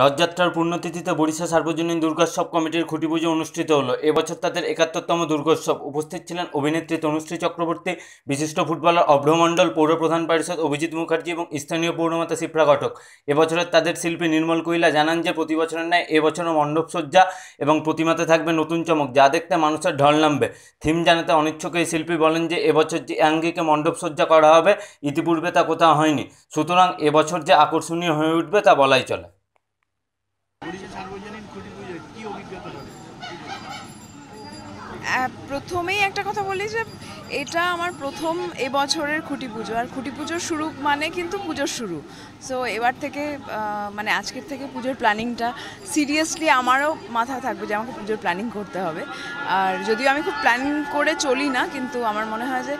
রথযাত্রার পুণ্যতিথিতে বরিশা সার্বজনীন দুর্গোৎসব কমিটির খুঁটি পুজো অনুষ্ঠিত হলো এবছর তাদের একাত্তরতম দুর্গোৎসব উপস্থিত ছিলেন অভিনেত্রী তনুশ্রী চক্রবর্তী বিশিষ্ট ফুটবলার অভ্রমণ্ডল পৌর প্রধান পরিষদ অভিজিৎ মুখার্জি এবং স্থানীয় পৌরমাতা শিপ্রা ঘটক এবছরের তাদের শিল্পী নির্মল কুইলা জানান যে প্রতি বছরের ন্যায় এবছরও মণ্ডপসজ্জা এবং প্রতিমাতে থাকবে নতুন চমক যা দেখতে মানুষের ঢল নামবে থিম জানাতে অনিচ্ছুক এই শিল্পী বলেন যে এবছর যে অ্যাঙ্গিকে মণ্ডপসজ্জা করা হবে ইতিপূর্বে তা কোথাও হয়নি সুতরাং এবছর যে আকর্ষণীয় হয়ে উঠবে তা বলাই চলে অভিজ্ঞতা প্রথমেই একটা কথা বলি যে এটা আমার প্রথম এবছরের খুঁটি পুজো আর খুঁটি পুজোর শুরু মানে কিন্তু পুজোর শুরু সো এবার থেকে মানে আজকের থেকে পুজোর প্ল্যানিংটা সিরিয়াসলি আমারও মাথায় থাকবে যে আমাকে পুজোর প্ল্যানিং করতে হবে আর যদিও আমি খুব প্ল্যানিং করে চলি না কিন্তু আমার মনে হয় যে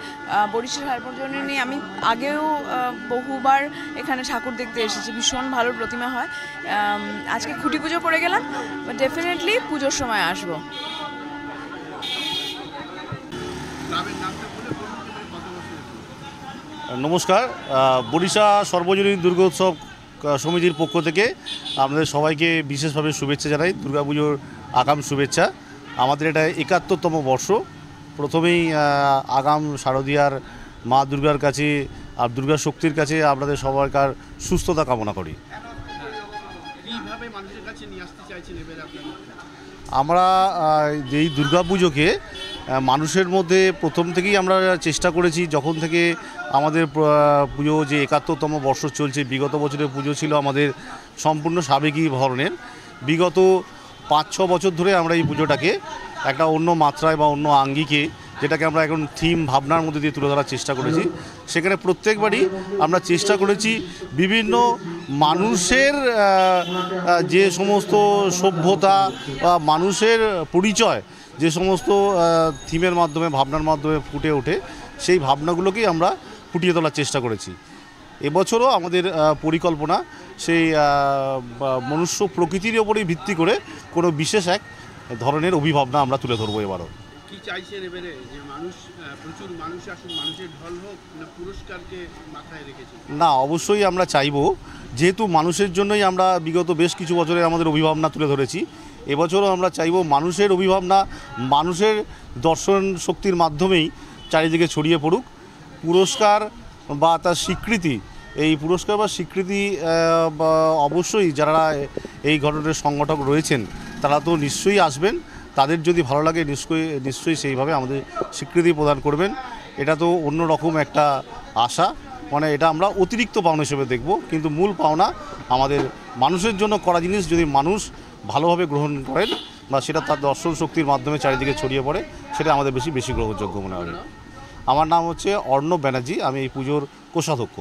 বরিশাল হারমোনিয়াম নিয়ে আমি আগেও বহুবার এখানে ঠাকুর দেখতে এসেছি ভীষণ ভালো প্রতিমা হয় আজকে খুঁটি পুজো করে গেলাম ডেফিনেটলি পুজোর সময় আসবো নমস্কার বরিশা সর্বজনীন দুর্গোৎসব সমিতির পক্ষ থেকে আমাদের সবাইকে বিশেষভাবে শুভেচ্ছা জানাই দুর্গা পুজোর আগাম শুভেচ্ছা আমাদের এটা একাত্তরতম বর্ষ প্রথমেই আগাম শারদীয়ার মা দুর্গার কাছে আর দুর্গা শক্তির কাছে আপনাদের সবাইকার সুস্থতা কামনা করি আমরা এই পুজোকে মানুষের মধ্যে প্রথম থেকেই আমরা চেষ্টা করেছি যখন থেকে আমাদের পুজো যে একাত্তরতম বর্ষ চলছে বিগত বছরের পুজো ছিল আমাদের সম্পূর্ণ সাবেকি ধরনের বিগত পাঁচ ছ বছর ধরে আমরা এই পুজোটাকে একটা অন্য মাত্রায় বা অন্য আঙ্গিকে যেটাকে আমরা এখন থিম ভাবনার মধ্যে দিয়ে তুলে ধরার চেষ্টা করেছি সেখানে প্রত্যেকবারই আমরা চেষ্টা করেছি বিভিন্ন মানুষের যে সমস্ত সভ্যতা বা মানুষের পরিচয় যে সমস্ত থিমের মাধ্যমে ভাবনার মাধ্যমে ফুটে ওঠে সেই ভাবনাগুলোকেই আমরা ফুটিয়ে তোলার চেষ্টা করেছি এবছরও আমাদের পরিকল্পনা সেই মনুষ্য প্রকৃতির ওপরেই ভিত্তি করে কোনো বিশেষ এক ধরনের অভিভাবনা আমরা তুলে ধরবো এবারও কি চাইছেন এবারে যে মানুষ প্রচুর মানুষ আসুন মানুষের ঢল হোক না পুরস্কারকে মাথায় রেখেছেন না অবশ্যই আমরা চাইব যেহেতু মানুষের জন্যই আমরা বিগত বেশ কিছু বছরে আমাদের অভিভাবনা তুলে ধরেছি এবছরও আমরা চাইব মানুষের অভিভাবনা মানুষের দর্শন শক্তির মাধ্যমেই চারিদিকে ছড়িয়ে পড়ুক পুরস্কার বা তার স্বীকৃতি এই পুরস্কার বা স্বীকৃতি অবশ্যই যারা এই ঘটনার সংগঠক রয়েছেন তারা তো নিশ্চয়ই আসবেন তাদের যদি ভালো লাগে নিশ্চয়ই নিশ্চয়ই সেইভাবে আমাদের স্বীকৃতি প্রদান করবেন এটা তো অন্য রকম একটা আশা মানে এটা আমরা অতিরিক্ত পাওনা হিসেবে দেখব কিন্তু মূল পাওনা আমাদের মানুষের জন্য করা জিনিস যদি মানুষ ভালোভাবে গ্রহণ করেন বা সেটা তার দর্শন শক্তির মাধ্যমে চারিদিকে ছড়িয়ে পড়ে সেটা আমাদের বেশি বেশি গ্রহণযোগ্য মনে হয় আমার নাম হচ্ছে অর্ণব ব্যানার্জি আমি এই পুজোর কোষাধ্যক্ষ